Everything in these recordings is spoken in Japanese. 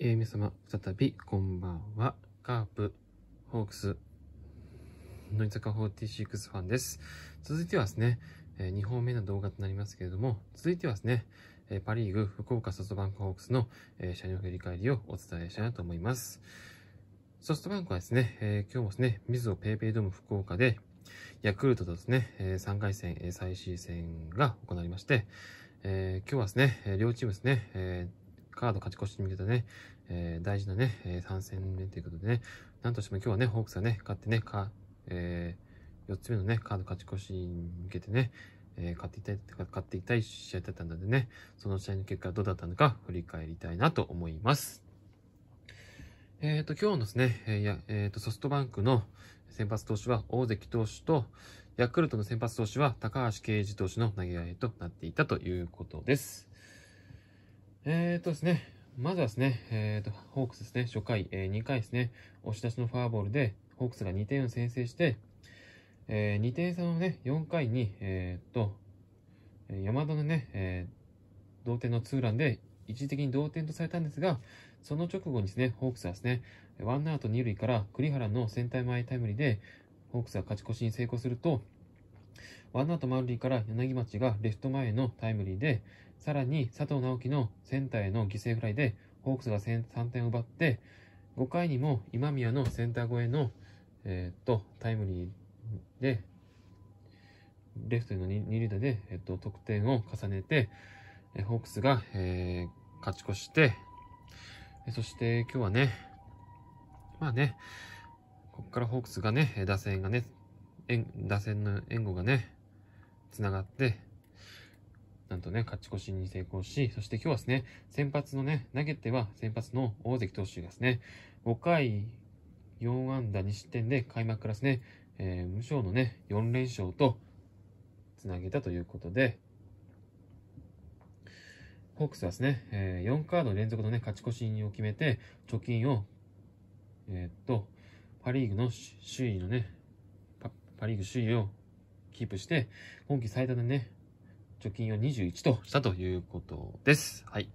えー、皆様、再び、こんばんは。カープ、ホークス、のり坂46ファンです。続いてはですね、えー、2本目の動画となりますけれども、続いてはですね、えー、パリーグ、福岡ソフトバンクホークスの、えー、試合の振り返りをお伝えしたいなと思います。ソフトバンクはですね、えー、今日もですね、水をペイペイドーム福岡で、ヤクルトとですね、えー、3回戦、えー、最終戦が行われまして、えー、今日はですね、両チームですね、えーカード勝ち越しに向けたね、えー、大事なね、え3戦目ということでね、なんとしても今日はね、ホークスがね、勝ってね、か、えー、4つ目のね、カード勝ち越しに向けてね、えー、勝っていきたい、勝っていきたい試合だったのでね、その試合の結果どうだったのか振り返りたいなと思います。えっ、ー、と、今日のですね、えー、や、えっ、ー、と、ソフトバンクの先発投手は大関投手と、ヤクルトの先発投手は高橋奎二投手の投げ合いとなっていたということです。えー、っとですね、まずはですね、えー、っと、ホークスですね、初回、えー、2回ですね、押し出しのフォアボールで、ホークスが2点を先制して、えー、2点差のね、4回に、えー、っと、山田のね、えー、同点のツーランで、一時的に同点とされたんですが、その直後にですね、ホークスはですね、ワンアウト二塁から栗原のセンター前タイムリーで、ホークスが勝ち越しに成功すると、ワンアウト満塁から柳町がレフト前のタイムリーで、さらに佐藤直樹のセンターへの犠牲フライで、ホークスが3点を奪って、5回にも今宮のセンター越えの、えっ、と、タイムリーで、レフトへの2塁打で、えっ、と、得点を重ねて、えホークスが、えー、勝ち越して、そして今日はね、まあね、ここからホークスがね、打線がね、打線の援護がね、つながって、なんとね、勝ち越しに成功し、そして今日はですね、先発のね、投げては先発の大関投手がですね、5回4安打2失点で開幕からですね、えー、無償のね、4連勝とつなげたということで、ホークスはですね、えー、4カード連続のね、勝ち越しを決めて、貯金を、えー、っと、パリーグの首位のねパ、パリーグ首位をキープして、今季最多のね、貯金を21としたということです。はい。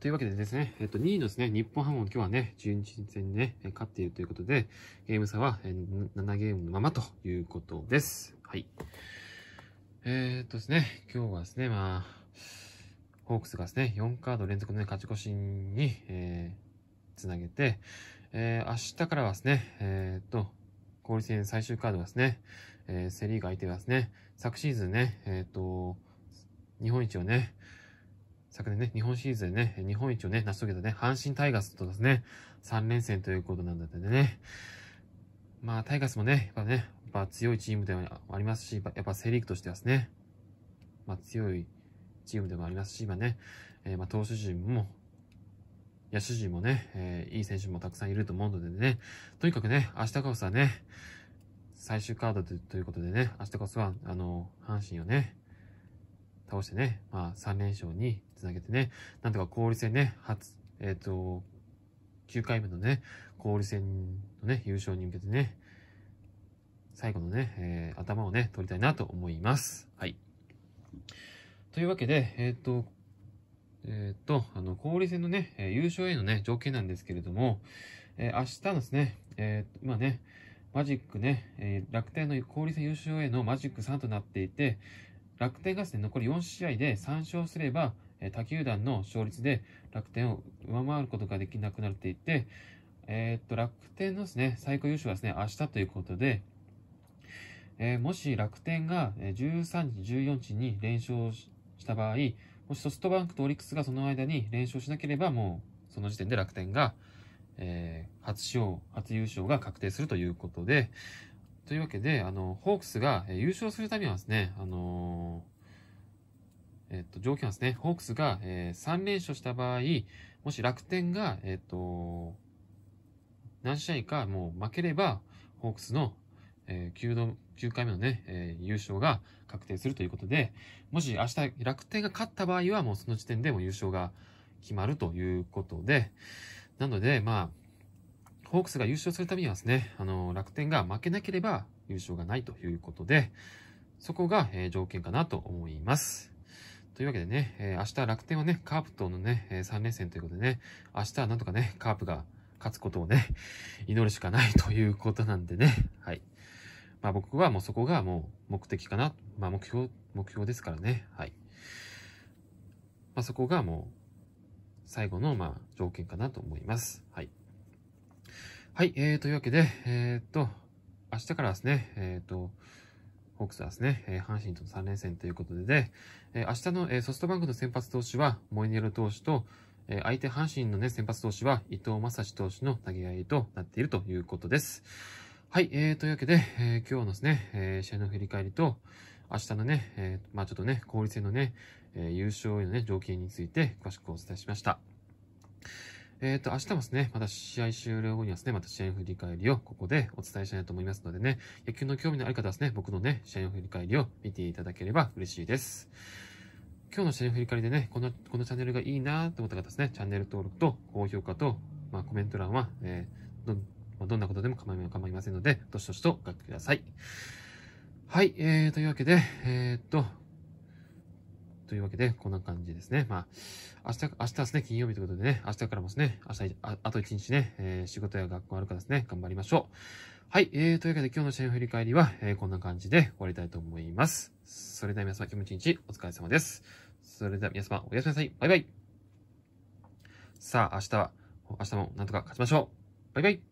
というわけでですね、えっと、2位のですね、日本ハムも今日はね、12戦ね、勝っているということで、ゲーム差は7ゲームのままということです。はい。えー、っとですね、今日はですね、まあ、ホークスがですね、4カード連続の、ね、勝ち越しに、えー、つなげて、えー、明日からはですね、えー、っと、交流戦最終カードはですね、えー、セ・リーグ相手ですね、昨シーズンね、えっ、ー、と、日本一をね、昨年ね、日本シリーズでね、日本一をね、成し遂げたね、阪神タイガースとですね、3連戦ということなんだってね。まあ、タイガースもね、やっぱね、やっぱ強いチームではありますし、やっぱセリーグとしてはですね、まあ強いチームでもありますし、今ね、えー、まあ投手陣も、野手陣もね、えー、いい選手もたくさんいると思うのでね、とにかくね、明日こそはね、最終カードということでね、明日こそは、あの、阪神をね、倒してね、まあ、3連勝につなげてね、なんとか交流戦ね、初、えっ、ー、と、9回目のね、交流戦のね、優勝に向けてね、最後のね、えー、頭をね、取りたいなと思います。はい。というわけで、えっ、ー、と、えっ、ー、と、あの、小売戦のね、優勝へのね、条件なんですけれども、えー、明日ですね、えー、まあね、マジックね、えー、楽天の交流戦優勝へのマジック3となっていて、楽天がですね、残り4試合で3勝すれば、え他球団の勝率で楽天を上回ることができなくなっていて、えー、っと、楽天のですね、最高優勝はですね、明日ということで、えー、もし楽天が13時、14時に連勝した場合、もしソフトバンクとオリックスがその間に連勝しなければ、もうその時点で楽天が、えー、初勝、初優勝が確定するということで、というわけで、あの、ホークスが優勝するためにはですね、あのー、えっと、条件はですね、ホークスが、えー、3連勝した場合、もし楽天が、えっと、何試合かもう負ければ、ホークスの、えー、9, 度9回目のね、えー、優勝が確定するということで、もし明日楽天が勝った場合は、もうその時点でも優勝が決まるということで、なので、まあ、ホークスが優勝するためにはですね、あの、楽天が負けなければ優勝がないということで、そこが、えー、条件かなと思います。というわけでね、えー、明日楽天はね、カープとのね、えー、3連戦ということでね、明日はなんとかね、カープが勝つことをね、祈るしかないということなんでね、はい。まあ僕はもうそこがもう目的かな、まあ目標、目標ですからね、はい。まあそこがもう最後の、まあ、条件かなと思います。はい。はい、えー、というわけで、えー、っと、明日からですね、えー、っと、ホークスはですね、えー、阪神との3連戦ということでで、えー、明日の、えー、ソフトバンクの先発投手はモイネロ投手と、えー、相手阪神のね、先発投手は伊藤正史投手の投げ合いとなっているということです。はい、えー、というわけで、えー、今日のですね、えー、試合の振り返りと、明日のね、えー、まあちょっとね、交流戦のね、えー、優勝へのね、条件について詳しくお伝えしました。えっ、ー、と、明日もですね、また試合終了後にはですね、また試合の振り返りをここでお伝えしたいと思いますのでね、野球の興味のある方はですね、僕のね、試合の振り返りを見ていただければ嬉しいです。今日の試合の振り返りでね、この、このチャンネルがいいなと思った方ですね、チャンネル登録と高評価と、まあコメント欄は、えー、ど、まあ、どんなことでも構い構いませんので、どしどしとお書きください。はい、えー、というわけで、えー、っと、というわけで、こんな感じですね。まあ、明日、明日ですね、金曜日ということでね、明日からもですね、明日、ああと一日ね、えー、仕事や学校あるからですね、頑張りましょう。はい、えー、というわけで今日の試合の振り返りは、えー、こんな感じで終わりたいと思います。それでは皆様、今日も一日お疲れ様です。それでは皆様、おやすみなさい。バイバイ。さあ、明日は、明日もなんとか勝ちましょう。バイバイ。